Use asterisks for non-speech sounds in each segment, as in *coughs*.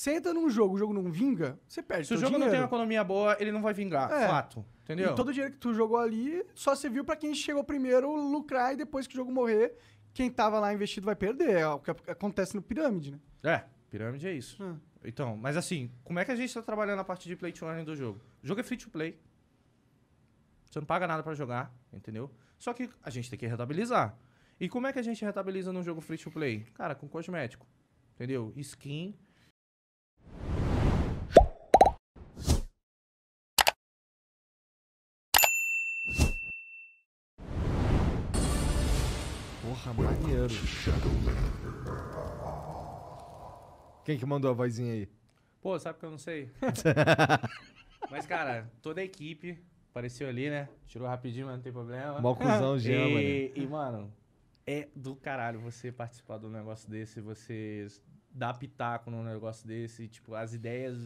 Você entra num jogo, o jogo não vinga, você perde. Se o jogo dinheiro. não tem uma economia boa, ele não vai vingar. É. Fato. Entendeu? E todo o dinheiro que tu jogou ali só serviu para quem chegou primeiro lucrar e depois que o jogo morrer, quem tava lá investido vai perder. É o que acontece no pirâmide, né? É, pirâmide é isso. Ah. Então, mas assim, como é que a gente tá trabalhando a parte de play to earn do jogo? O jogo é free to play. Você não paga nada para jogar, entendeu? Só que a gente tem que rentabilizar. E como é que a gente rentabiliza num jogo free to play? Cara, com cosmético. Entendeu? Skin Porra, maneiro. Quem que mandou a vozinha aí? Pô, sabe que eu não sei. *laughs* Mas, cara, toda a equipe apareceu ali, né? Tirou rapidinho, mas não tem problema. Mó cuzão, *laughs* Jean, E, mano, é do caralho você participar de um negócio desse, você dar pitaco num negócio desse, tipo, as ideias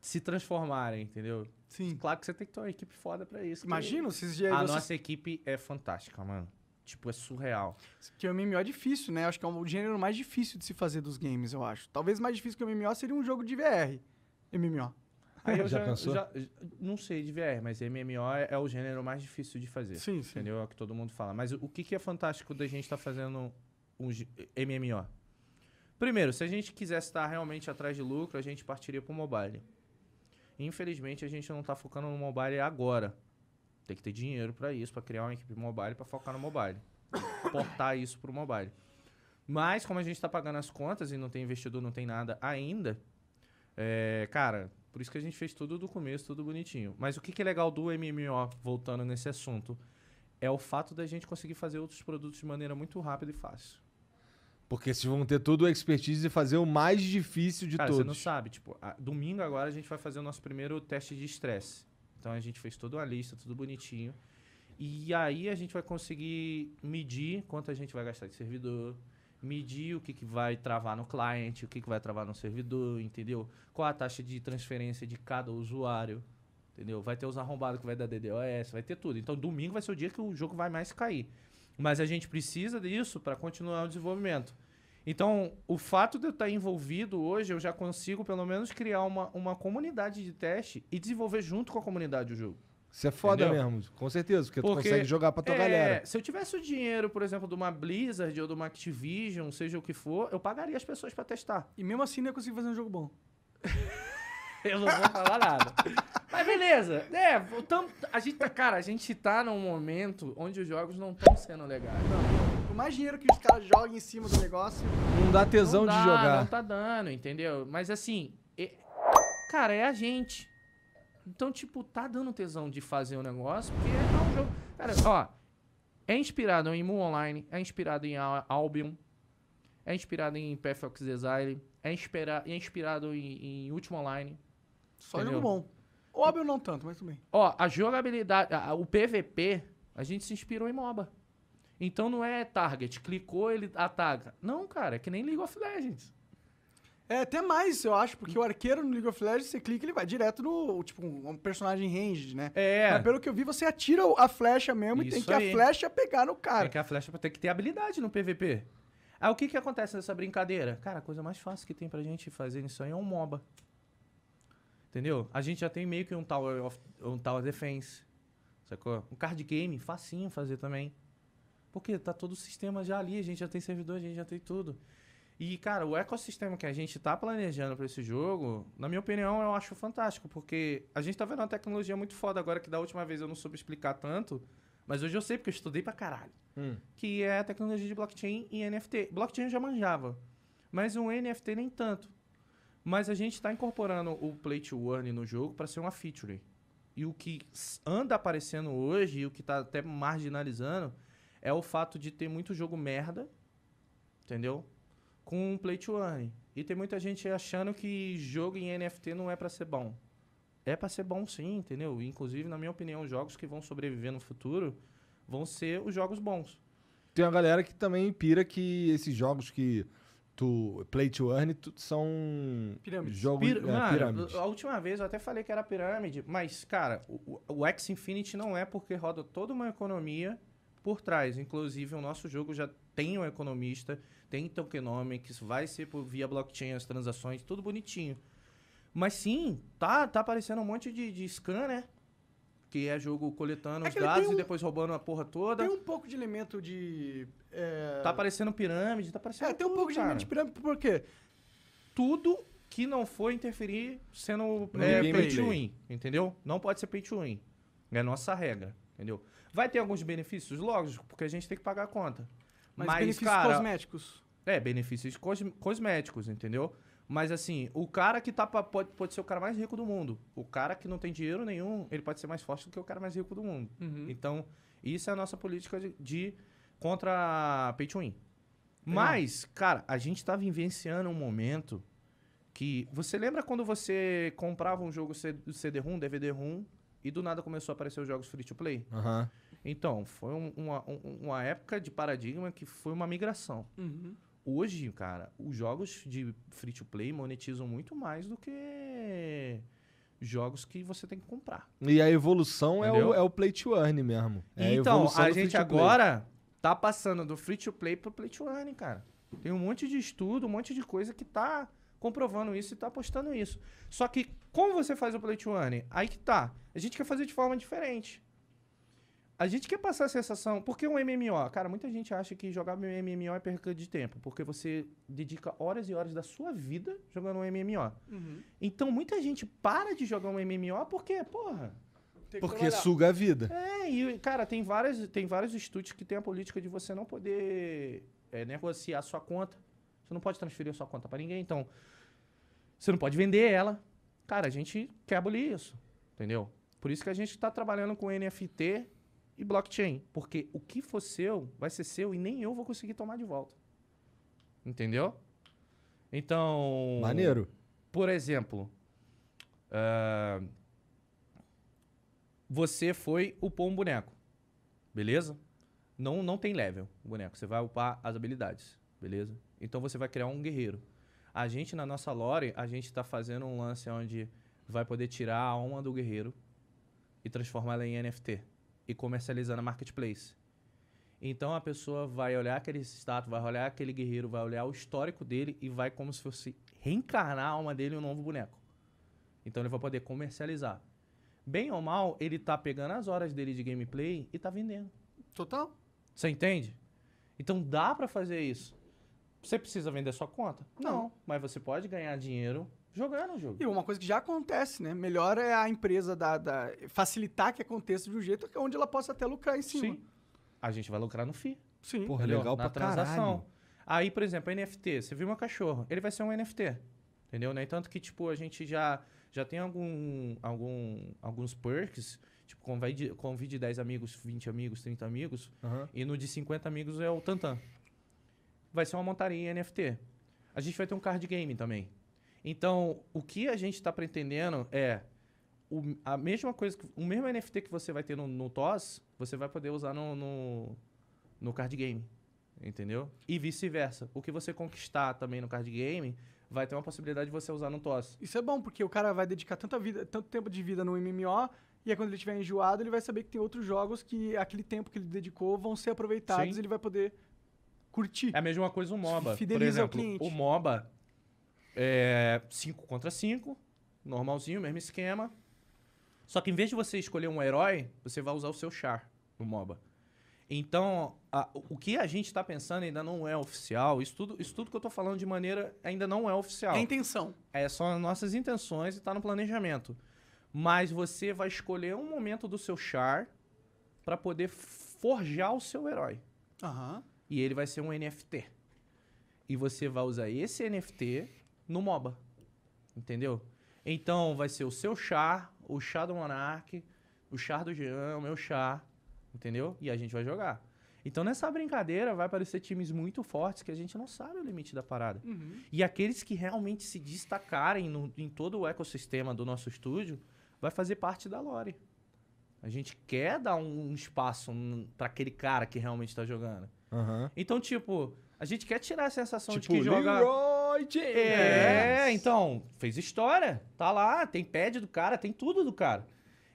se transformarem, entendeu? Sim. Claro que você tem que ter uma equipe foda pra isso. Imagina, esses dias. A nossa equipe é fantástica, mano. Tipo, é surreal. Que é o MMO é difícil, né? Acho que é o gênero mais difícil de se fazer dos games, eu acho. Talvez mais difícil que o MMO seria um jogo de VR. MMO. Aí eu já, já pensou? Já, não sei de VR, mas MMO é, é, o gênero mais difícil de fazer. Sim, sim. Entendeu? É o que todo mundo fala. Mas o que, que é fantástico da gente estar tá fazendo um MMO? Primeiro, se a gente quisesse estar realmente atrás de lucro, a gente partiria para o mobile. Infelizmente, a gente não está focando no mobile agora. Tem que ter dinheiro para isso, para criar uma equipe mobile, para focar no mobile. *coughs* Portar isso para o mobile. Mas, como a gente está pagando as contas e não tem investidor, não tem nada ainda, é, cara, por isso que a gente fez tudo do começo, tudo bonitinho. Mas o que, que é legal do MMO, voltando nesse assunto, é o fato da gente conseguir fazer outros produtos de maneira muito rápida e fácil. Porque vocês vão ter toda a expertise e fazer o mais difícil de Cara, todos. Você não sabe, tipo, a, domingo agora a gente vai fazer o nosso primeiro teste de estresse. Então a gente fez toda uma lista, tudo bonitinho. E aí a gente vai conseguir medir quanto a gente vai gastar de servidor, medir o que, que vai travar no cliente, o que, que vai travar no servidor, entendeu? Qual a taxa de transferência de cada usuário, entendeu? Vai ter os arrombados que vai dar DDoS, vai ter tudo. Então domingo vai ser o dia que o jogo vai mais cair. Mas a gente precisa disso para continuar o desenvolvimento. Então, o fato de eu estar envolvido hoje, eu já consigo pelo menos criar uma, uma comunidade de teste e desenvolver junto com a comunidade o jogo. Isso é foda Entendeu? mesmo, com certeza, porque, porque tu consegue jogar pra tua é, galera. Se eu tivesse o dinheiro, por exemplo, de uma Blizzard ou de uma Activision, seja o que for, eu pagaria as pessoas para testar. E mesmo assim não ia conseguir fazer um jogo bom. *laughs* *laughs* eu não vou falar nada. Mas beleza. É, né, voltando, a gente tá, cara, a gente tá num momento onde os jogos não estão sendo legais. por mais dinheiro que os caras joguem em cima do negócio. Não dá tesão não dá, de jogar. Não tá dando, entendeu? Mas assim, é, cara, é a gente. Então, tipo, tá dando tesão de fazer o um negócio, porque é um jogo. Cara, ó, é inspirado em Mu Online, é inspirado em Albion, é inspirado em Perfect of Exile, é, inspira, é inspirado em, em Ultima Online. Só entendeu? jogo bom. Óbvio não tanto, mas também. Ó, a jogabilidade, a, o PVP, a gente se inspirou em MOBA. Então não é target, clicou, ele ataca. Não, cara, é que nem League of Legends. É até mais, eu acho, porque o arqueiro no League of Legends, você clica, ele vai direto no, tipo, um personagem range, né? É. Mas pelo que eu vi, você atira a flecha mesmo Isso e tem que aí. a flecha pegar no cara. Tem que a flecha tem que ter habilidade no PVP. Aí ah, o que que acontece nessa brincadeira? Cara, a coisa mais fácil que tem pra gente fazer nisso aí é um MOBA. Entendeu? A gente já tem meio que um Tower, of, um tower Defense. Sacou? Um card game, facinho fazer também. Porque tá todo o sistema já ali, a gente já tem servidor, a gente já tem tudo. E, cara, o ecossistema que a gente tá planejando para esse jogo, na minha opinião, eu acho fantástico, porque a gente tá vendo uma tecnologia muito foda agora que da última vez eu não soube explicar tanto, mas hoje eu sei porque eu estudei pra caralho. Hum. Que é a tecnologia de blockchain e NFT. Blockchain eu já manjava, mas um NFT nem tanto. Mas a gente está incorporando o play to earn no jogo para ser uma feature. E o que anda aparecendo hoje e o que está até marginalizando é o fato de ter muito jogo merda, entendeu? Com um play to earn. E tem muita gente achando que jogo em NFT não é para ser bom. É para ser bom sim, entendeu? Inclusive, na minha opinião, jogos que vão sobreviver no futuro vão ser os jogos bons. Tem uma galera que também pira que esses jogos que to, play to earn tu, são Pirâmides. jogos Pir é, mano, pirâmide. A última vez eu até falei que era pirâmide, mas, cara, o, o X Infinity não é porque roda toda uma economia por trás. Inclusive, o nosso jogo já tem um economista, tem tokenomics, vai ser por, via blockchain as transações, tudo bonitinho. Mas sim, tá, tá aparecendo um monte de, de scan, né? que é jogo coletando é os dados um... e depois roubando a porra toda. Tem um pouco de elemento de. É... Tá parecendo pirâmide, tá parecendo. É, tem um tudo, pouco cara. de elemento de pirâmide, por quê? Tudo que não for interferir sendo é, pay to win, entendeu? Não pode ser pay to win. É nossa regra, entendeu? Vai ter alguns benefícios, lógico, porque a gente tem que pagar a conta. Mas, Mas benefícios cara, cosméticos. É, benefícios cos... cosméticos, entendeu? Mas assim, o cara que tá pra, pode, pode ser o cara mais rico do mundo. O cara que não tem dinheiro nenhum, ele pode ser mais forte do que o cara mais rico do mundo. Uhum. Então, isso é a nossa política de, de contra pay to win. Mas, cara, a gente tá vivenciando um momento que. Você lembra quando você comprava um jogo CD-ROM, DVD-ROM, e do nada começou a aparecer os jogos free to play? Uhum. Então, foi um, uma, uma época de paradigma que foi uma migração. Uhum hoje, cara, os jogos de free to play monetizam muito mais do que jogos que você tem que comprar. E a evolução é o, é o, play to earn mesmo. É então, a, a gente agora tá passando do free to play pro play to earn, cara. Tem um monte de estudo, um monte de coisa que tá comprovando isso e tá apostando isso. Só que como você faz o play to earn? Aí que tá. A gente quer fazer de forma diferente. A gente quer passar a sensação. Porque um MMO, cara, muita gente acha que jogar MMO é perca de tempo, porque você dedica horas e horas da sua vida jogando um MMO. Uhum. Então muita gente para de jogar um MMO porque, porra, porque suga a vida. É, e, cara, tem, várias, tem vários estúdios que tem a política de você não poder é, negociar a sua conta. Você não pode transferir a sua conta para ninguém, então. Você não pode vender ela. Cara, a gente quer abolir isso, entendeu? Por isso que a gente está trabalhando com NFT e blockchain. Porque o que for seu vai ser seu e nem eu vou conseguir tomar de volta. Entendeu? Então. Maneiro. Por exemplo, uh, você foi upar um boneco. Beleza? Não, não tem level o boneco. Você vai upar as habilidades. Beleza? Então você vai criar um guerreiro. A gente, na nossa lore, a gente está fazendo um lance onde vai poder tirar a alma do guerreiro e transformá-la em NFT e comercializando a marketplace. Então a pessoa vai olhar aquele status, vai olhar aquele guerreiro, vai olhar o histórico dele e vai como se fosse reencarnar a alma dele em um novo boneco. Então ele vai poder comercializar. Bem ou mal, ele tá pegando as horas dele de gameplay e tá vendendo. Total. Você entende? Então dá para fazer isso. Você precisa vender sua conta? Não. Não. Mas você pode ganhar dinheiro jogando o jogo. E uma coisa que já acontece, né? Melhor é a empresa da, da facilitar que aconteça de um jeito é onde ela possa até lucrar em cima. Sim. A gente vai lucrar no FII. Sim. Porra, entendeu? legal Na pra transação. Caralho. Aí, por exemplo, NFT. Você viu meu cachorro. Ele vai ser um NFT. Entendeu? Né? Tanto que, tipo, a gente já, já tem algum, algum, alguns perks. Tipo, convide, convide 10 amigos, 20 amigos, 30 amigos. Uhum. E no de 50 amigos é o Tantan. Vai ser uma montaria em NFT. A gente vai ter um card game também. Então, o que a gente está pretendendo é o, a mesma coisa, que, o mesmo NFT que você vai ter no, no TOS, você vai poder usar no, no, no card game. Entendeu? E vice-versa. O que você conquistar também no card game vai ter uma possibilidade de você usar no TOS. Isso é bom, porque o cara vai dedicar tanta vida, tanto tempo de vida no MMO e aí, quando ele estiver enjoado, ele vai saber que tem outros jogos que aquele tempo que ele dedicou vão ser aproveitados Sim. e ele vai poder curtir. É a mesma coisa o MOBA. Fideliza por exemplo, o cliente. O MOBA, é, 5 contra 5, normalzinho, mesmo esquema. Só que em vez de você escolher um herói, você vai usar o seu char no MOBA. Então, a, o que a gente está pensando ainda não é oficial. Isso tudo, isso tudo que eu estou falando de maneira ainda não é oficial. É intenção. É, só nossas intenções e está no planejamento. Mas você vai escolher um momento do seu char para poder forjar o seu herói. Uhum. E ele vai ser um NFT. E você vai usar esse NFT no MOBA. Entendeu? Então vai ser o seu chá, o chá do Monark, o chá do Jean, o meu chá, entendeu? E a gente vai jogar. Então nessa brincadeira vai aparecer times muito fortes que a gente não sabe o limite da parada. Uhum. E aqueles que realmente se destacarem no, em todo o ecossistema do nosso estúdio vai fazer parte da lore. A gente quer dar um espaço para aquele cara que realmente está jogando. Uhum. Então, tipo, a gente quer tirar a sensação tipo, de que joga. Leroy! noite! É, yes. então, fez história. Tá lá, tem pad do cara, tem tudo do cara.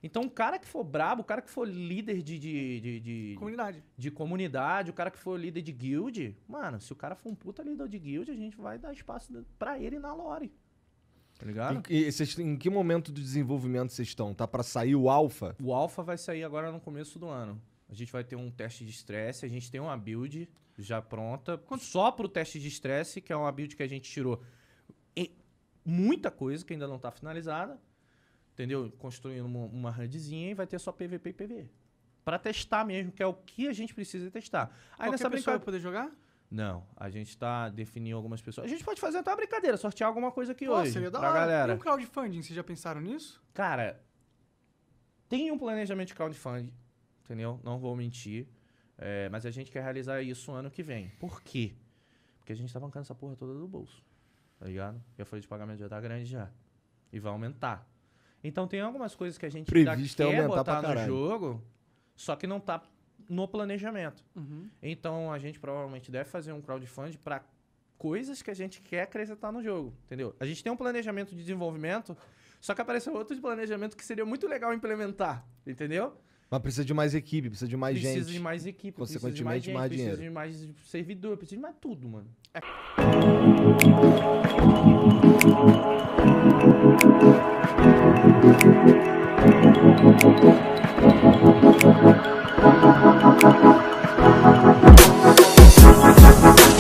Então, o cara que for brabo, o cara que for líder de. de, de, de comunidade. De comunidade, o cara que for líder de guild, mano, se o cara for um puta líder de guild, a gente vai dar espaço pra ele na lore. Tá ligado? E, e cês, em que momento do desenvolvimento vocês estão? Tá para sair o alfa? O alfa vai sair agora no começo do ano. A gente vai ter um teste de stress, a gente tem uma build já pronta, só para o teste de estresse, que é uma build que a gente tirou e muita coisa que ainda não está finalizada, entendeu? Construindo uma, uma HUDzinha e vai ter só PVP e PV. Para testar mesmo, que é o que a gente precisa testar. Aí nessa brincadeira... vai poder jogar? Não, a gente está definindo algumas pessoas. A gente pode fazer até uma brincadeira, sortear alguma coisa aqui Pô, hoje. Seria da pra hora. galera. E o crowdfunding, vocês já pensaram nisso? Cara, tem um planejamento de crowdfunding, entendeu? Não vou mentir. É, mas a gente quer realizar isso ano que vem. Por quê? Porque a gente tá bancando essa porra toda do bolso. Tá ligado? E a folha de pagamento já tá grande já. E vai aumentar. Então tem algumas coisas que a gente Previsto ainda é quer é botar no jogo, só que não tá no planejamento. Uhum. Então a gente provavelmente deve fazer um crowdfunding para coisas que a gente quer acrescentar no jogo, entendeu? A gente tem um planejamento de desenvolvimento, só que apareceu outro planejamento que seria muito legal implementar, entendeu? Mas precisa de mais equipe, precisa de mais precisa gente. Precisa de mais equipe, consequentemente, de mais, gente, mais dinheiro. Precisa de mais servidor, precisa de mais tudo, mano. É. Thank